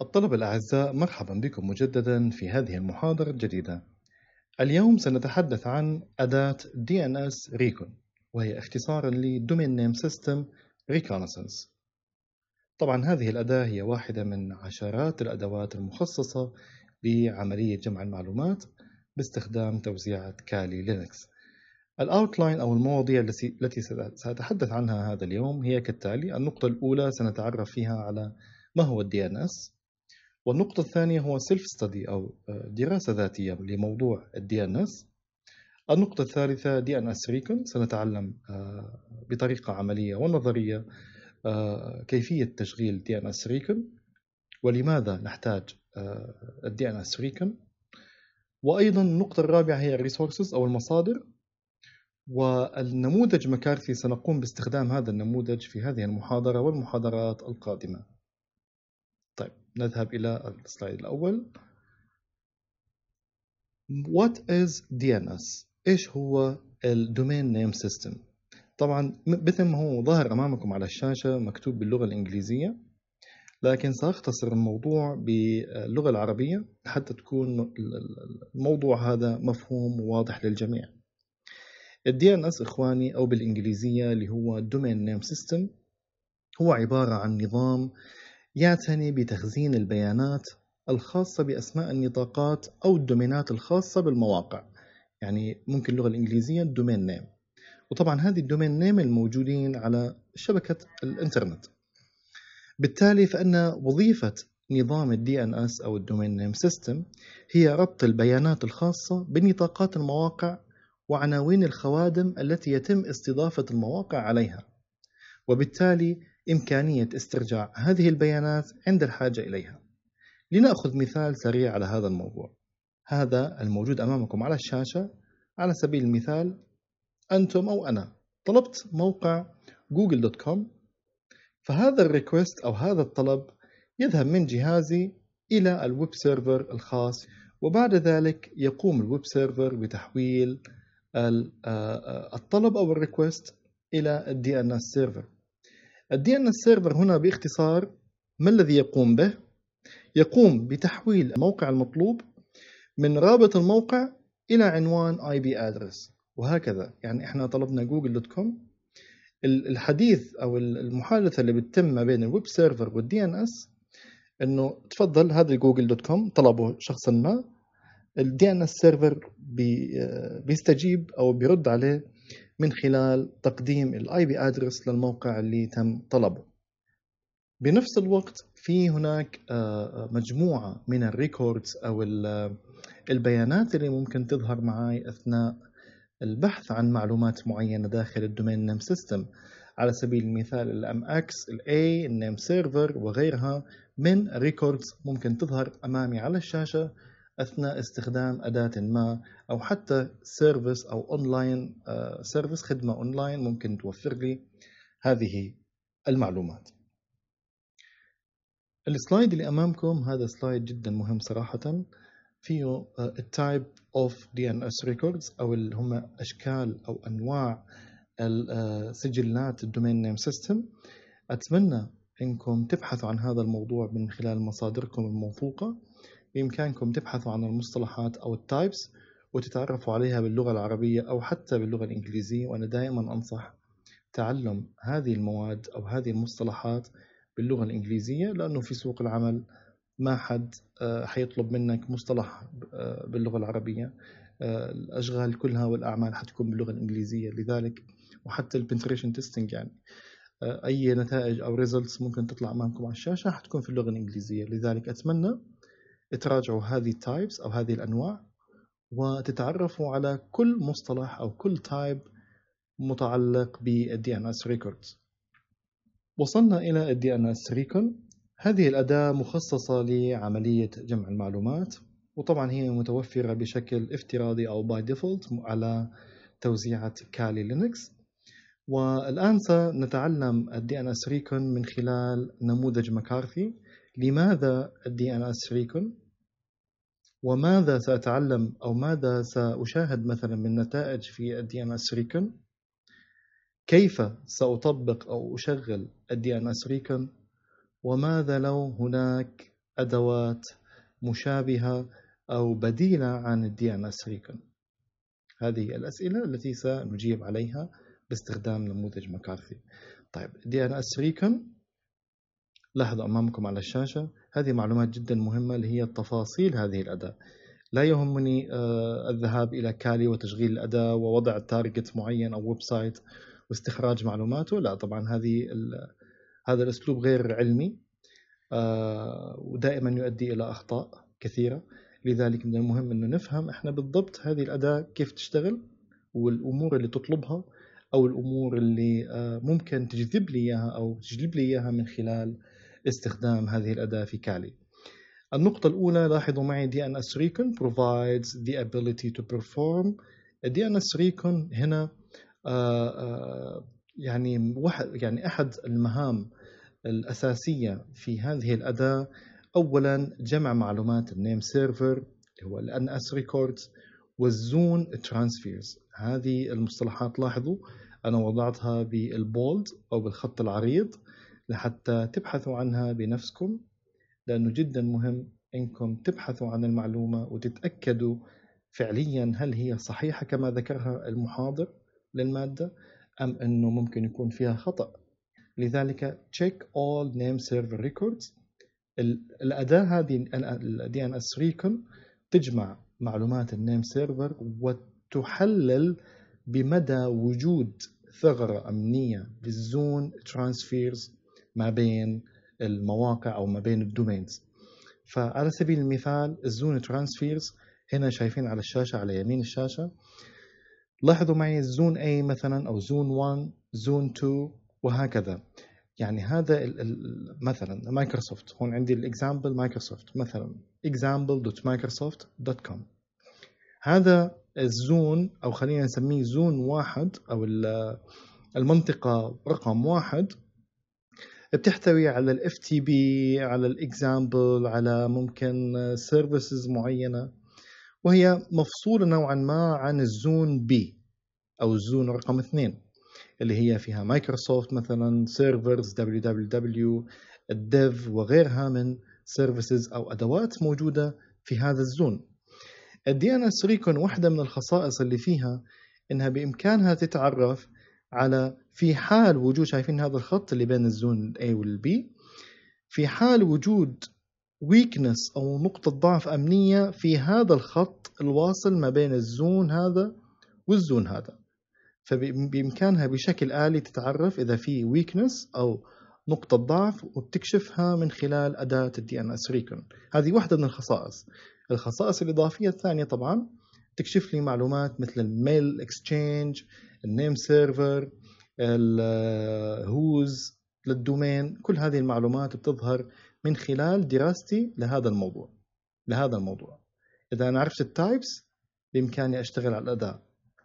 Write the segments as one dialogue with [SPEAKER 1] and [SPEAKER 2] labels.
[SPEAKER 1] الطلبة الأعزاء مرحبا بكم مجددا في هذه المحاضرة الجديدة اليوم سنتحدث عن أداة DNS Recon وهي اختصارا ل Domain Name System Reconnaissance طبعا هذه الأداة هي واحدة من عشرات الأدوات المخصصة بعملية جمع المعلومات باستخدام توزيعة كالي لينكس الأوتلاين أو المواضيع التي سأتحدث عنها هذا اليوم هي كالتالي النقطة الأولى سنتعرف فيها على ما هو ال DNS والنقطة الثانية هو سيلف ستادي أو آه، دراسة ذاتية لموضوع الدي ان اس النقطة الثالثة دي ان اس ريكون سنتعلم آه، بطريقة عملية ونظرية آه، كيفية تشغيل دي ان اس ريكون ولماذا نحتاج الدي ان اس ريكون وايضا النقطة الرابعة هي الريسورسز او المصادر والنموذج مكارثي سنقوم باستخدام هذا النموذج في هذه المحاضرة والمحاضرات القادمة نذهب إلى السلايد الأول What is DNS؟ إيش هو الـ Domain Name System؟ طبعا مثل ما هو ظاهر أمامكم على الشاشة مكتوب باللغة الإنجليزية لكن سأختصر الموضوع باللغة العربية حتى تكون الموضوع هذا مفهوم وواضح للجميع ال DNS إخواني أو بالإنجليزية اللي هو Domain Name System هو عبارة عن نظام يعتني بتخزين البيانات الخاصة بأسماء النطاقات أو الدومينات الخاصة بالمواقع يعني ممكن اللغة الإنجليزية الدومين نيم وطبعا هذه الدومين نيم الموجودين على شبكة الإنترنت بالتالي فإن وظيفة نظام ال DNS أو الدومين نيم سيستم هي ربط البيانات الخاصة بنطاقات المواقع وعناوين الخوادم التي يتم استضافة المواقع عليها وبالتالي إمكانية استرجاع هذه البيانات عند الحاجة إليها. لنأخذ مثال سريع على هذا الموضوع. هذا الموجود أمامكم على الشاشة على سبيل المثال أنتم أو أنا طلبت موقع جوجل دوت كوم فهذا الريكوست أو هذا الطلب يذهب من جهازي إلى الويب سيرفر الخاص وبعد ذلك يقوم الويب سيرفر بتحويل آه، آه، الطلب أو الريكوست إلى الدي ان اس سيرفر الدي ان اس إيه سيرفر هنا باختصار ما الذي يقوم به يقوم بتحويل الموقع المطلوب من رابط الموقع الى عنوان اي بي ادرس وهكذا يعني احنا طلبنا جوجل دوت كوم الحديث او المحادثه اللي بتتم ما بين الويب سيرفر والدي ان إيه اس انه تفضل هذا جوجل دوت كوم طلبه شخص ما الدي ان إيه اس سيرفر آه، بيستجيب او بيرد عليه من خلال تقديم الاي بي ادرس للموقع اللي تم طلبه بنفس الوقت في هناك آه، آه، مجموعة من الريكوردز أو آه، البيانات اللي ممكن تظهر معي أثناء البحث عن معلومات معينة داخل الدومين نيم سيستم على سبيل المثال الام اكس الاي النيم سيرفر وغيرها من ريكوردز ممكن تظهر امامي على الشاشه اثناء استخدام اداه ما او حتى سيرفيس او اونلاين آه، سيرفيس خدمه اونلاين ممكن توفر لي هذه المعلومات السلايد اللي امامكم هذا سلايد جدا مهم صراحه فيه التايب اوف دي ان اس ريكوردز او اللي هم اشكال او انواع السجلات الدومين نيم سيستم اتمنى انكم تبحثوا عن هذا الموضوع من خلال مصادركم الموثوقه بإمكانكم تبحثوا عن المصطلحات أو التايبس وتتعرفوا عليها باللغة العربية أو حتى باللغة الإنجليزية وأنا دائما أنصح تعلم هذه المواد أو هذه المصطلحات باللغة الإنجليزية لأنه في سوق العمل ما حد آه، حيطلب منك مصطلح آه، باللغة العربية آه، الأشغال كلها والأعمال حتكون باللغة الإنجليزية لذلك وحتى البنتريشن تيستنج يعني أي نتائج أو ريزلتس ممكن تطلع أمامكم على الشاشة حتكون في اللغة الإنجليزية لذلك أتمنى تراجعوا هذه التايبس أو هذه الأنواع وتتعرفوا على كل مصطلح أو كل تايب متعلق بالدي ان اس ريكوردز وصلنا إلى الدي ان اس ريكول هذه الأداة مخصصة لعملية جمع المعلومات وطبعا هي متوفرة بشكل افتراضي أو باي ديفولت على توزيعة كالي لينكس والآن سنتعلم الدي ان اس ريكون من خلال نموذج مكارثي لماذا الدي أن اس إيه أسعيكم؟ وماذا سأتعلم أو ماذا سأشاهد مثلا من نتائج في الدي أن اس إيه ريكون كيف سأطبق أو أشغل الدي أن اس إيه ريكون وماذا لو هناك أدوات مشابهة أو بديلة عن الدي أن اس ريكون هذه الأسئلة التي سنجيب عليها باستخدام نموذج مكارثي طيب دي أن اس ريكون لاحظوا أمامكم على الشاشة هذه معلومات جدا مهمة اللي هي تفاصيل هذه الأداة لا يهمني آه، الذهاب إلى كالي وتشغيل الأداة ووضع تارجت معين أو ويب سايت واستخراج معلوماته لا طبعا هذه هذا الأسلوب غير علمي آه، ودائما يؤدي إلى أخطاء كثيرة لذلك من المهم أنه نفهم إحنا بالضبط هذه الأداة كيف تشتغل والأمور اللي تطلبها أو الأمور اللي آه، ممكن تجذب لي إياها أو تجلب لي إياها من خلال استخدام هذه الأداة في كالي النقطة الأولى لاحظوا معي DNS Recon provides the ability to perform DNS Recon هنا آه، آه، يعني واحد يعني أحد المهام الأساسية في هذه الأداة أولا جمع معلومات النيم سيرفر اللي هو الان اس ريكوردز والزون ترانسفيرز هذه المصطلحات لاحظوا أنا وضعتها بالبولد أو بالخط العريض لحتى تبحثوا عنها بنفسكم لأنه جدا مهم إنكم تبحثوا عن المعلومة وتتأكدوا فعليا هل هي صحيحة كما ذكرها المحاضر للمادة أم أنه ممكن يكون فيها خطأ لذلك check all name server records الأداة هذه ال DNS recon تجمع معلومات النيم سيرفر وتحلل بمدى وجود ثغرة أمنية للزون ترانسفيرز ما بين المواقع او ما بين الدومينز فعلى سبيل المثال الزون ترانسفيرز هنا شايفين على الشاشه على يمين الشاشه لاحظوا معي الزون A مثلا او زون 1 زون 2 وهكذا يعني هذا الـ الـ مثلا مايكروسوفت هون عندي الاكزامبل مايكروسوفت مثلا example.microsoft.com هذا الزون او خلينا نسميه زون واحد او المنطقة رقم واحد بتحتوي على الاف تي بي على الاكزامبل على ممكن سيرفيسز معينه وهي مفصوله نوعا ما عن الزون بي او الزون رقم اثنين اللي هي فيها مايكروسوفت مثلا سيرفرز دبليو الديف وغيرها من سيرفيسز او ادوات موجوده في هذا الزون الدي ان اس ريكون واحده من الخصائص اللي فيها انها بامكانها تتعرف على في حال وجود شايفين هذا الخط اللي بين الزون A والB في حال وجود ويكنس أو نقطة ضعف أمنية في هذا الخط الواصل ما بين الزون هذا والزون هذا فبإمكانها بشكل آلي تتعرف إذا في ويكنس أو نقطة ضعف وبتكشفها من خلال أداة الدي ان اس ريكون هذه واحدة من الخصائص الخصائص الإضافية الثانية طبعا تكشف لي معلومات مثل الميل اكسشينج النيم سيرفر الهوز للدومين كل هذه المعلومات بتظهر من خلال دراستي لهذا الموضوع لهذا الموضوع إذا أنا عرفت التايبس بإمكاني أشتغل على الأداة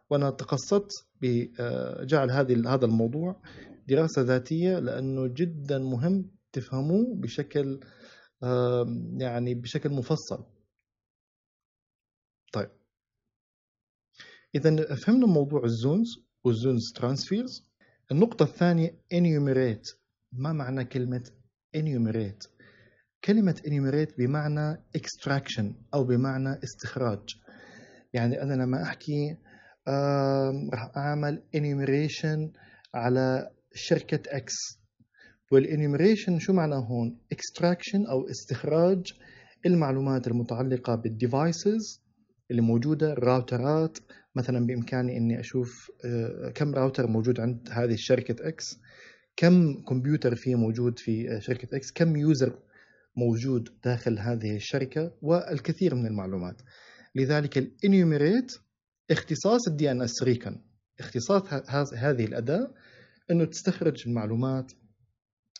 [SPEAKER 1] وأنا تقصدت بجعل آه، هذه هذا الموضوع دراسة ذاتية لأنه جدا مهم تفهموه بشكل يعني بشكل مفصل طيب إذا فهمنا موضوع الزونز وزونز ترانسفيرز النقطة الثانية enumerate ما معنى كلمة enumerate كلمة enumerate بمعنى اكستراكشن أو بمعنى استخراج يعني أنا لما أحكي راح أعمل enumeration على شركة X والانيميريشن شو معناه هون؟ extraction أو استخراج المعلومات المتعلقة بالديفايسز اللي موجوده الراوترات مثلا بامكاني اني اشوف آه، كم راوتر موجود عند هذه الشركه اكس كم كمبيوتر فيه موجود في آه، شركه اكس كم يوزر موجود داخل هذه الشركه والكثير من المعلومات لذلك الانيوميريت اختصاص الدي ان اس ريكن اختصاص هذه الاداه انه تستخرج المعلومات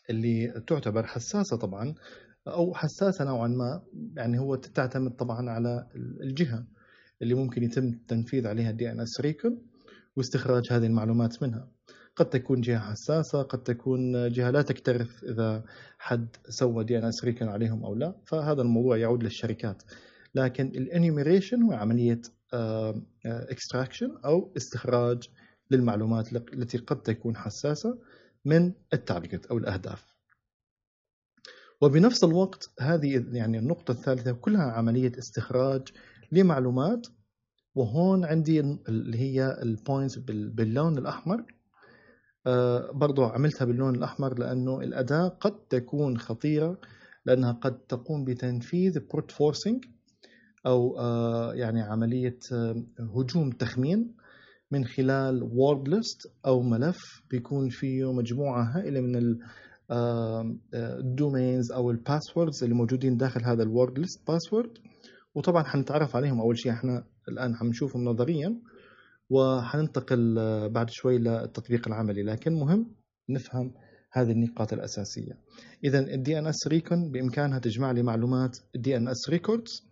[SPEAKER 1] اللي تعتبر حساسه طبعا او حساسه نوعا ما يعني هو تعتمد طبعا على الجهه اللي ممكن يتم التنفيذ عليها الدي ان اس ريكل واستخراج هذه المعلومات منها قد تكون جهه حساسه قد تكون جهه لا تكترث اذا حد سوى دي ان اس ريكل عليهم او لا فهذا الموضوع يعود للشركات لكن الانيميريشن هو عمليه اكستراكشن آه، او استخراج للمعلومات التي قد تكون حساسه من التارجت او الاهداف وبنفس الوقت هذه يعني النقطة الثالثة كلها عملية استخراج لمعلومات وهون عندي اللي هي البوينتس باللون الأحمر آه، برضو عملتها باللون الأحمر لأنه الأداة قد تكون خطيرة لأنها قد تقوم بتنفيذ بروت فورسينج أو آه، يعني عملية آه، هجوم تخمين من خلال وورد ليست أو ملف بيكون فيه مجموعة هائلة من الدومينز أو الباسوردز اللي موجودين داخل هذا الوورد ليست باسورد وطبعا حنتعرف عليهم اول شيء احنا الان حنشوفهم نظريا وحننتقل بعد شوي للتطبيق العملي لكن مهم نفهم هذه النقاط الأساسية إذا الدي ان اس ريكون بإمكانها تجمع لي معلومات الدي ان اس ريكوردز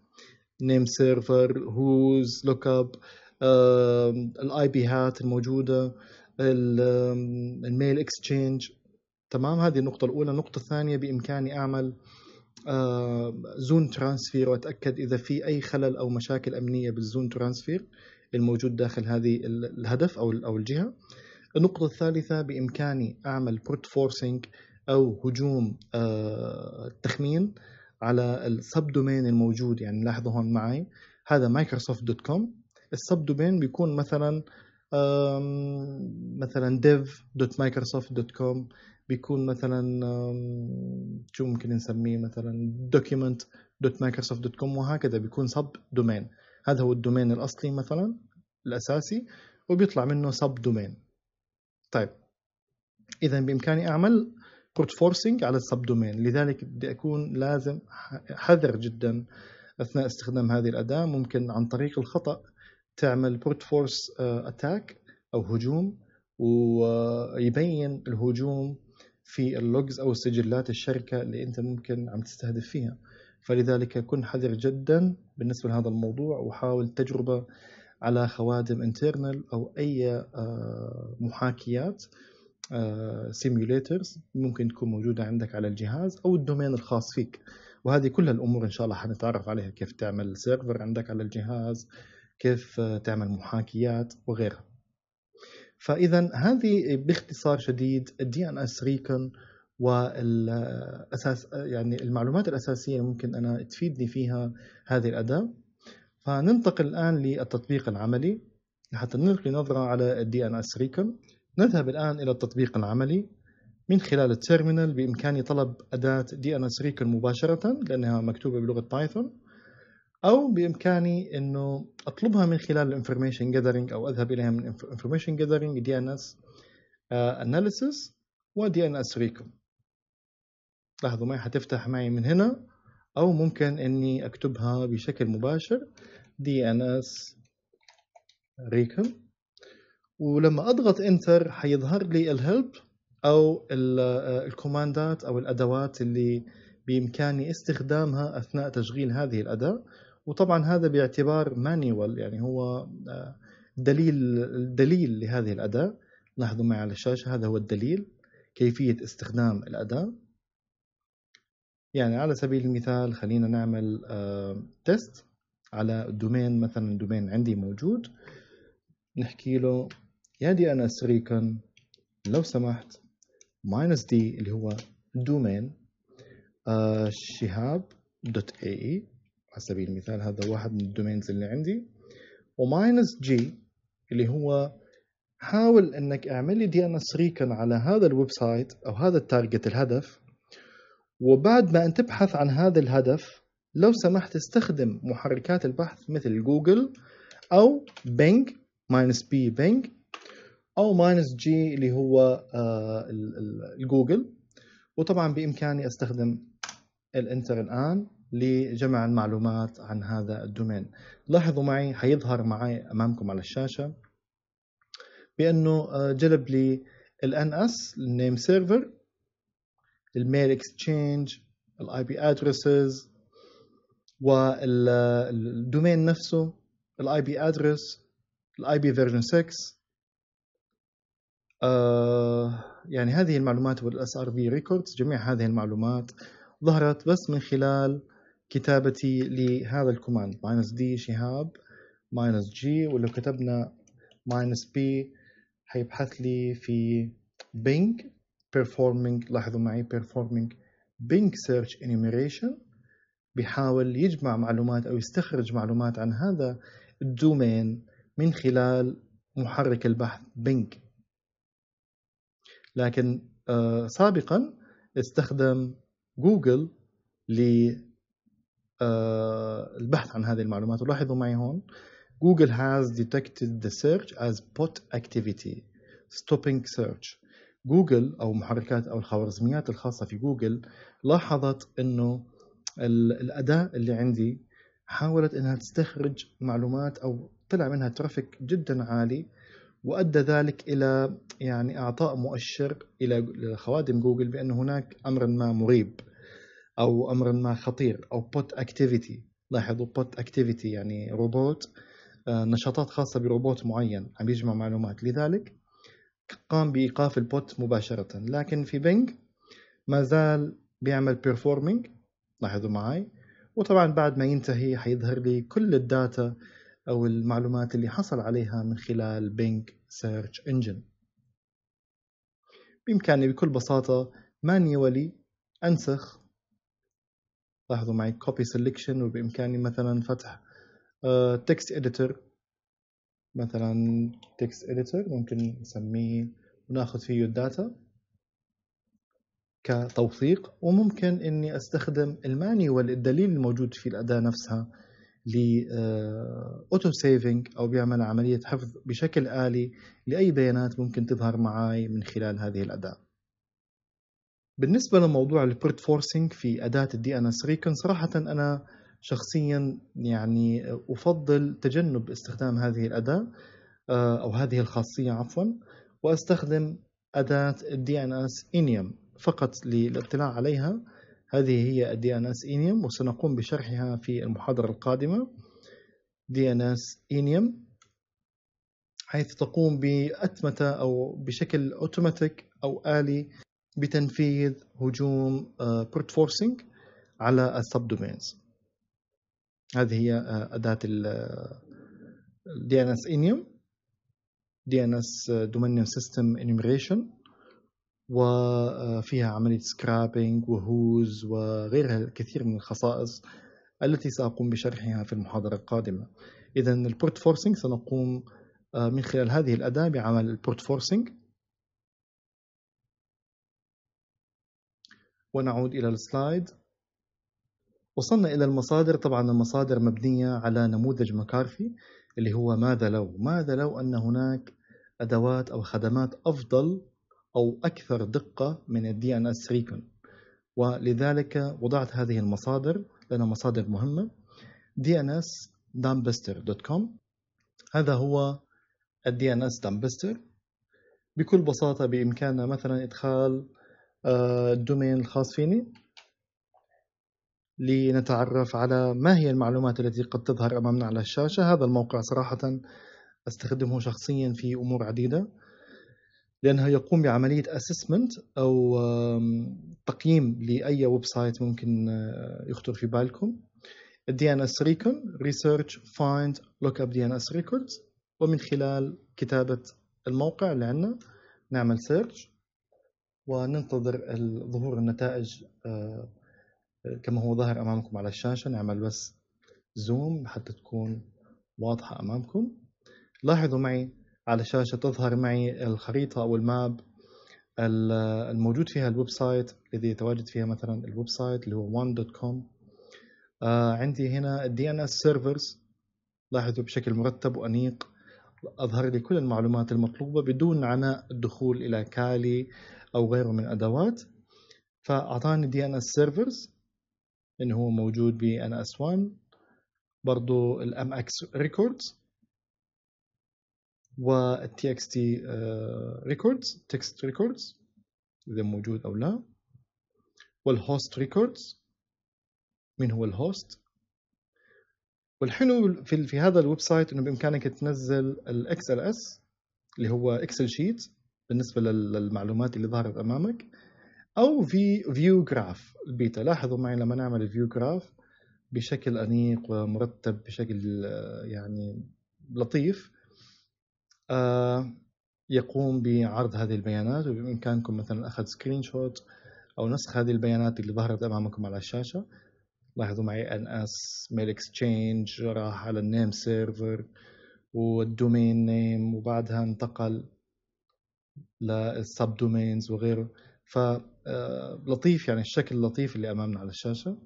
[SPEAKER 1] نيم سيرفر هوز لوك اب الاي بي هات الموجودة الميل اكسشينج تمام هذه النقطة الأولى النقطة الثانية بإمكاني أعمل آه، زون ترانسفير واتاكد اذا في اي خلل او مشاكل امنيه بالزون ترانسفير الموجود داخل هذه الهدف او او الجهه النقطه الثالثه بامكاني اعمل بروت فورسينج او هجوم آه، تخمين على السب دومين الموجود يعني لاحظوا هون معي هذا مايكروسوفت دوت كوم السب دومين بيكون مثلا مثلا dev.microsoft.com بيكون مثلا شو ممكن نسميه مثلا دوكيمنت دوت مايكروسوفت دوت كوم وهكذا بيكون سب دومين هذا هو الدومين الاصلي مثلا الاساسي وبيطلع منه سب دومين طيب اذا بامكاني اعمل بورت فورسينج على السب دومين لذلك بدي اكون لازم حذر جدا اثناء استخدام هذه الاداه ممكن عن طريق الخطا تعمل بورت فورس اتاك او هجوم ويبين الهجوم في اللوجز او سجلات الشركه اللي انت ممكن عم تستهدف فيها فلذلك كن حذر جدا بالنسبه لهذا الموضوع وحاول تجربه على خوادم انترنال او اي آه، محاكيات سيميوليترز آه، ممكن تكون موجوده عندك على الجهاز او الدومين الخاص فيك وهذه كل الامور ان شاء الله حنتعرف عليها كيف تعمل سيرفر عندك على الجهاز كيف آه، تعمل محاكيات وغيرها فاذا هذه باختصار شديد الدي ان اس إيه ريكون والاساس يعني المعلومات الاساسيه ممكن انا تفيدني فيها هذه الاداه فننتقل الان للتطبيق العملي لحتى نلقي نظره على الدي ان اس إيه ريكون نذهب الان الى التطبيق العملي من خلال التيرمينال بامكاني طلب اداه دي ان اس إيه ريكون مباشره لانها مكتوبه بلغه بايثون او بامكاني انه اطلبها من خلال الانفورميشن جاذرينج او اذهب اليها من انفورميشن جاذرينج دي ان اس اناليسيس ودي ان اس ريكو لاحظوا معي حتفتح معي من هنا او ممكن اني اكتبها بشكل مباشر دي ان اس ريكو ولما اضغط انتر حيظهر لي الهيلب او الكوماندات آه، او الادوات اللي بامكاني استخدامها اثناء تشغيل هذه الاداه وطبعا هذا باعتبار مانيوال يعني هو آه، دليل دليل لهذه الأداة لاحظوا معي على الشاشة هذا هو الدليل كيفية استخدام الأداة يعني على سبيل المثال خلينا نعمل تيست آه، على الدومين مثلا الدومين عندي موجود نحكي له يا دي أنا سريكن لو سمحت ماينس دي اللي هو دومين آه، شهاب دوت اي على سبيل المثال هذا واحد من الدومينز اللي عندي وماينس جي اللي هو حاول انك اعمل لي دي ان اس ريكن على هذا الويب سايت او هذا التارجت الهدف وبعد ما ان تبحث عن هذا الهدف لو سمحت استخدم محركات البحث مثل جوجل او بينج ماينس بي بينج او ماينس جي اللي هو آه، الجوجل وطبعا بامكاني استخدم الانتر الان لجمع المعلومات عن هذا الدومين لاحظوا معي حيظهر معي أمامكم على الشاشة بأنه آه، جلب لي ال NS النيم سيرفر الميل اكسشينج الاي بي ادريسز والدومين نفسه الاي بي ادرس الاي بي فيرجن 6 يعني هذه المعلومات والاس ار في ريكوردز جميع هذه المعلومات ظهرت بس من خلال كتابتي لهذا الكوماند ماينس d شهاب ماينس g ولو كتبنا ماينس بي هيبحث لي في بينج performing لاحظوا معي performing بينج سيرش انيميريشن بيحاول يجمع معلومات أو يستخرج معلومات عن هذا الدومين من خلال محرك البحث بينج لكن آه، سابقا استخدم جوجل ل آه، البحث عن هذه المعلومات ولاحظوا معي هون جوجل has detected the search as bot activity stopping search جوجل او محركات او الخوارزميات الخاصه في جوجل لاحظت انه الاداء اللي عندي حاولت انها تستخرج معلومات او طلع منها ترافيك جدا عالي وادى ذلك الى يعني اعطاء مؤشر الى خوادم جوجل بان هناك امر ما مريب او امر ما خطير او بوت اكتيفيتي لاحظوا بوت اكتيفيتي يعني روبوت آه، نشاطات خاصة بروبوت معين عم يجمع معلومات لذلك قام بإيقاف البوت مباشرة لكن في بينج ما زال بيعمل بيرفورمينج لاحظوا معي وطبعا بعد ما ينتهي حيظهر لي كل الداتا أو المعلومات اللي حصل عليها من خلال بينج سيرش انجن بإمكاني بكل بساطة مانيولي أنسخ لاحظوا معي copy selection وبإمكاني مثلا فتح آه، text editor مثلا text editor ممكن نسميه وناخذ فيه الداتا كتوثيق وممكن اني استخدم المانيوال الدليل الموجود في الاداه نفسها اوتو آه، سيفنج او بيعمل عمليه حفظ بشكل الي لاي بيانات ممكن تظهر معي من خلال هذه الاداه بالنسبة لموضوع البرت فورسينج في أداة الدي ان اس ريكون صراحة أنا شخصيا يعني أفضل تجنب استخدام هذه الأداة آه، أو هذه الخاصية عفوا وأستخدم أداة الدي ان اس انيم فقط للاطلاع عليها هذه هي الدي ان اس انيم وسنقوم بشرحها في المحاضرة القادمة دي ان اس انيم حيث تقوم بأتمتة أو بشكل أوتوماتيك أو آلي بتنفيذ هجوم بروت آه، فورسينج على السب دومينز هذه هي آه، أداة الدي ان اس انيوم دي ان اس دومينيوم سيستم وفيها عملية سكرابينج وهوز وغيرها الكثير من الخصائص التي سأقوم بشرحها في المحاضرة القادمة إذا البورت فورسينج سنقوم آه، من خلال هذه الأداة بعمل البورت فورسينج ونعود إلى السلايد وصلنا إلى المصادر طبعا المصادر مبنية على نموذج مكارفي اللي هو ماذا لو ماذا لو أن هناك أدوات أو خدمات أفضل أو أكثر دقة من الـ ان اس ريكون ولذلك وضعت هذه المصادر لأنها مصادر مهمة dnsdumpster.com هذا هو الـ ان اس بكل بساطة بإمكاننا مثلا إدخال آه، الدومين الخاص فيني لنتعرف على ما هي المعلومات التي قد تظهر أمامنا على الشاشة هذا الموقع صراحة أستخدمه شخصيا في أمور عديدة لأنه يقوم بعملية أسسمنت أو تقييم لأي ويب سايت ممكن آه، يخطر في بالكم الدي ان اس ريكون ريسيرش فايند لوك اب دي ان اس ريكوردز ومن خلال كتابة الموقع اللي عندنا نعمل سيرش وننتظر ظهور النتائج آه، كما هو ظاهر أمامكم على الشاشة نعمل بس زوم حتى تكون واضحة أمامكم لاحظوا معي على الشاشة تظهر معي الخريطة أو الماب الموجود فيها الويب سايت الذي يتواجد فيها مثلا الويب سايت اللي هو one.com آه، عندي هنا الدي ان اس سيرفرز لاحظوا بشكل مرتب وأنيق أظهر لي كل المعلومات المطلوبة بدون عناء الدخول إلى كالي او غيره من الادوات فاعطاني دي ان اس سيرفرز انه هو موجود ب ان اس 1 برضو الام اكس ريكوردز والتي اكس تي ريكوردز تكست ريكوردز اذا موجود او لا والهوست ريكوردز من هو الهوست والحلو في في هذا الويب سايت انه بامكانك تنزل الاكس ال اس اللي هو اكسل شيت بالنسبه للمعلومات اللي ظهرت امامك او في فيو جراف البيتا لاحظوا معي لما نعمل فيو جراف بشكل انيق ومرتب بشكل يعني لطيف آه، يقوم بعرض هذه البيانات وبامكانكم مثلا اخذ سكرين شوت او نسخ هذه البيانات اللي ظهرت امامكم على الشاشه لاحظوا معي ان اس ميل اكسشينج راح على النيم سيرفر والدومين نيم وبعدها انتقل للسب دومينز وغيره ف آه، لطيف يعني الشكل اللطيف اللي امامنا على الشاشه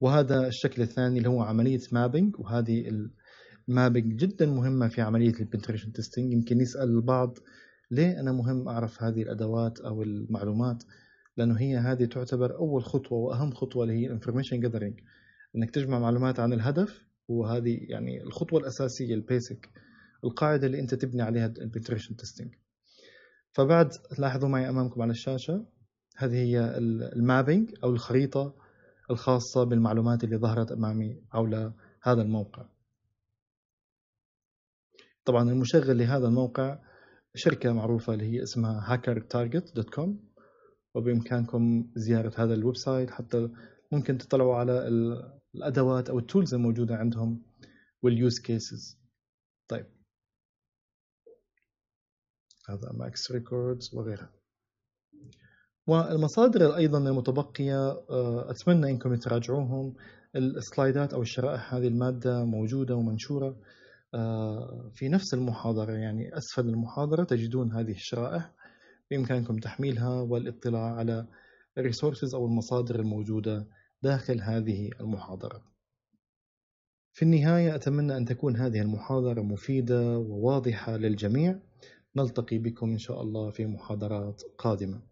[SPEAKER 1] وهذا الشكل الثاني اللي هو عمليه مابينج وهذه المابينج جدا مهمه في عمليه البنتريشن تيستينج يمكن يسال البعض ليه انا مهم اعرف هذه الادوات او المعلومات لانه هي هذه تعتبر اول خطوه واهم خطوه اللي هي الانفورميشن انك تجمع معلومات عن الهدف وهذه يعني الخطوه الاساسيه البيسك القاعده اللي انت تبني عليها البنتريشن تيستنج فبعد لاحظوا معي امامكم على الشاشه هذه هي المابينج او الخريطه الخاصه بالمعلومات اللي ظهرت امامي حول هذا الموقع طبعا المشغل لهذا الموقع شركة معروفة اللي هي اسمها hackertarget.com وبإمكانكم زيارة هذا الويب سايت حتى ممكن تطلعوا على الأدوات أو التولز الموجودة عندهم واليوز كيسز هذا ماكس ريكوردز وغيرها والمصادر أيضا المتبقية آه، أتمنى إنكم تراجعوهم السلايدات أو الشرائح هذه المادة موجودة ومنشورة آه، في نفس المحاضرة يعني أسفل المحاضرة تجدون هذه الشرائح بإمكانكم تحميلها والاطلاع على الريسورسز أو المصادر الموجودة داخل هذه المحاضرة في النهاية أتمنى أن تكون هذه المحاضرة مفيدة وواضحة للجميع نلتقي بكم إن شاء الله في محاضرات قادمة